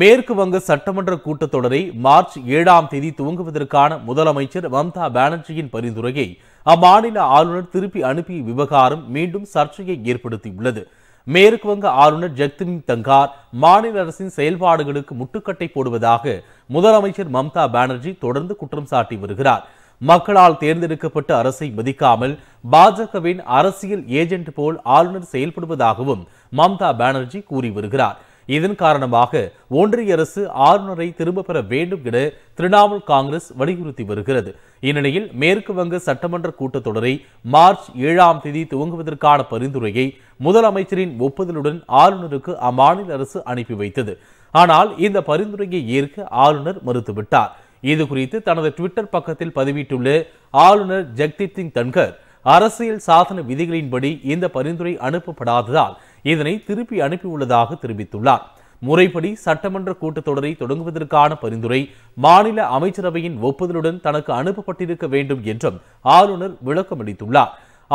மேற்கு வங்க சட்டமன்ற கூட்டத்தொடரை மார்ச் ஏழாம் தேதி துவங்குவதற்கான முதலமைச்சர் மம்தா பானர்ஜியின் பரிந்துரையை அம்மாநில ஆளுநர் திருப்பி அனுப்பிய விவகாரம் மீண்டும் சர்ச்சையை ஏற்படுத்தியுள்ளது மேற்கு வங்க ஆளுநர் ஜக்தின் தங்கார் மாநில அரசின் செயல்பாடுகளுக்கு முட்டுக்கட்டை போடுவதாக முதலமைச்சர் மம்தா பானர்ஜி தொடர்ந்து குற்றம் சாட்டி வருகிறார் மக்களால் தேர்ந்தெடுக்கப்பட்ட அரசை மதிக்காமல் பாஜகவின் அரசியல் ஏஜென்ட் போல் ஆளுநர் செயல்படுவதாகவும் மம்தா பானர்ஜி கூறி வருகிறார் இதன் காரணமாக ஒன்றிய அரசு ஆளுநரை திரும்ப பெற வேண்டும் என திரிணாமுல் காங்கிரஸ் வலியுறுத்தி வருகிறது இந்நிலையில் மேற்கு வங்க சட்டமன்ற கூட்டத்தொடரை மார்ச் ஏழாம் தேதி துவங்குவதற்கான பரிந்துரையை முதலமைச்சரின் ஒப்புதலுடன் ஆளுநருக்கு அம்மாநில அரசு அனுப்பி வைத்தது ஆனால் இந்த பரிந்துரையை ஏற்க ஆளுநர் மறுத்துவிட்டார் இது குறித்து தனது ட்விட்டர் பக்கத்தில் பதிவிட்டுள்ள ஆளுநர் ஜெக்தீப் சிங் தன்கர் அரசியல் சாசன விதிகளின்படி இந்த பரிந்துரை அனுப்பப்படாததால் இதனை திருப்பி அனுப்பியுள்ளதாக தெரிவித்துள்ளார் முறைப்படி சட்டமன்ற கூட்டத்தொடரை தொடங்குவதற்கான பரிந்துரை மாநில அமைச்சரவையின் ஒப்புதலுடன் தனக்கு அனுப்பப்பட்டிருக்க வேண்டும் என்றும் ஆளுநர் விளக்கம் அளித்துள்ளார்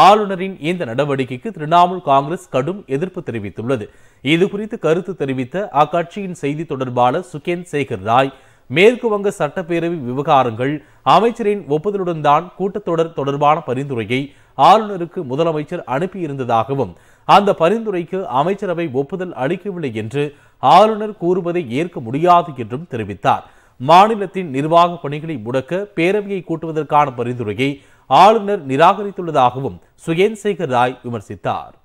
ஆளுநரின் இந்த நடவடிக்கைக்கு திரிணாமுல் காங்கிரஸ் கடும் எதிர்ப்பு தெரிவித்துள்ளது இதுகுறித்து கருத்து தெரிவித்த அக்கட்சியின் செய்தி தொடர்பாளர் சுகேந்த் சேகர் ராய் மேற்குவங்க சட்டப்பேரவை விவகாரங்கள் அமைச்சரின் ஒப்புதலுடன் தான் கூட்டத்தொடர் தொடர்பான பரிந்துரையை ஆளுநருக்கு முதலமைச்சர் அனுப்பியிருந்ததாகவும் அந்த பரிந்துரைக்கு அமைச்சரவை ஒப்புதல் அளிக்கவில்லை என்று ஆளுநர் கூறுவதை ஏற்க முடியாது என்றும் தெரிவித்தார் மாநிலத்தின் நிர்வாக பணிகளை முடக்க பேரவையை கூட்டுவதற்கான பரிந்துரையை ஆளுநர் நிராகரித்துள்ளதாகவும் சேகர் ராய் விமர்சித்தார்